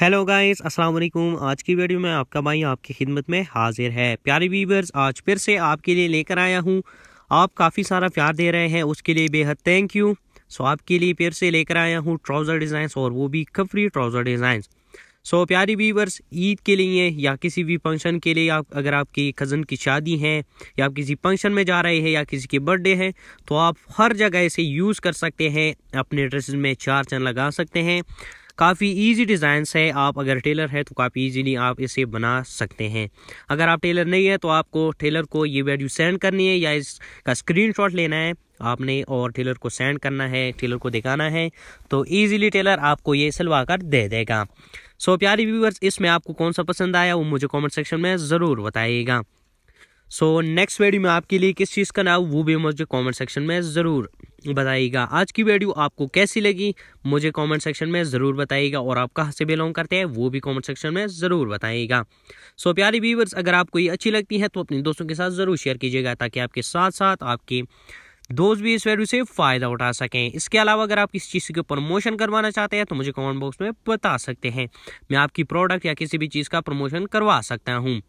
hello guys अस्सलाम वालेकुम आज की वीडियो में आपका भाई आपकी खिदमत में हाजिर है प्यारे व्यूवर्स आज फिर से आपके लिए लेकर आया हूँ आप काफ़ी सारा प्यार दे रहे हैं उसके लिए बेहद थैंक यू सो आपके लिए फिर से लेकर आया हूँ ट्राउज़र डिज़ाइंस और वो भी खफरी ट्राउज़र डिज़ाइंस सो प्यारे व्यूवर्स ईद के लिए या किसी भी फंक्शन के लिए आप अगर आपकी कज़न की शादी है या आप किसी फंक्शन में जा रहे हैं या किसी के बर्थडे हैं तो आप हर जगह इसे यूज़ कर सकते हैं अपने ड्रेसेस में चार चंद लगा सकते हैं काफ़ी ईजी डिज़ाइंस है आप अगर टेलर है तो काफ़ी ईजीली आप इसे बना सकते हैं अगर आप टेलर नहीं है तो आपको टेलर को ये वीडियो सेंड करनी है या इसका स्क्रीनशॉट लेना है आपने और टेलर को सेंड करना है टेलर को दिखाना है तो ईजिली टेलर आपको ये सिलवा कर दे देगा सो प्यारी व्यूवर्स इसमें आपको कौन सा पसंद आया वो मुझे कॉमेंट सेक्शन में ज़रूर बताइएगा सो नेक्स्ट वीडियो में आपके लिए किस चीज़ का नाम वो भी मुझे कमेंट सेक्शन में ज़रूर बताइएगा आज की वीडियो आपको कैसी लगी मुझे कमेंट सेक्शन में ज़रूर बताइएगा और आप कहाँ से बिलोंग करते हैं वो भी कमेंट सेक्शन में ज़रूर बताइएगा सो प्यारे व्यूवर्स अगर आपको ये अच्छी लगती है तो अपने दोस्तों के साथ ज़रूर शेयर कीजिएगा ताकि आपके साथ साथ आपके दोस्त भी इस वीडियो से फ़ायदा उठा सकें इसके अलावा अगर आप किसी चीज़ के प्रमोशन करवाना चाहते हैं तो मुझे कमेंट बॉक्स में बता सकते हैं मैं आपकी प्रोडक्ट या किसी भी चीज़ का प्रमोशन करवा सकता हूँ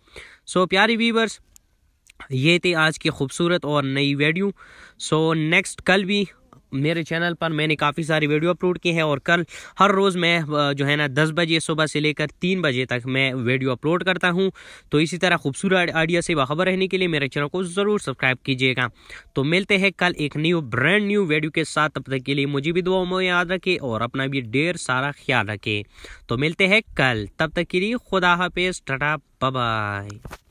सो प्यारी वीवर्स ये थी आज की खूबसूरत और नई वीडियो सो नेक्स्ट कल भी मेरे चैनल पर मैंने काफ़ी सारी वीडियो अपलोड की है और कल हर रोज़ मैं जो है ना 10 बजे सुबह से लेकर 3 बजे तक मैं वीडियो अपलोड करता हूँ तो इसी तरह खूबसूरत आइडिया से बाखबर रहने के लिए मेरे चैनल को ज़रूर सब्सक्राइब कीजिएगा तो मिलते हैं कल एक न्यू ब्रांड न्यू वीडियो के साथ तब तक के लिए मुझे भी दुआ में याद रखें और अपना भी ढेर सारा ख्याल रखें तो मिलते हैं कल तब तक के लिए खुदा हाफिज़ टाटा बाय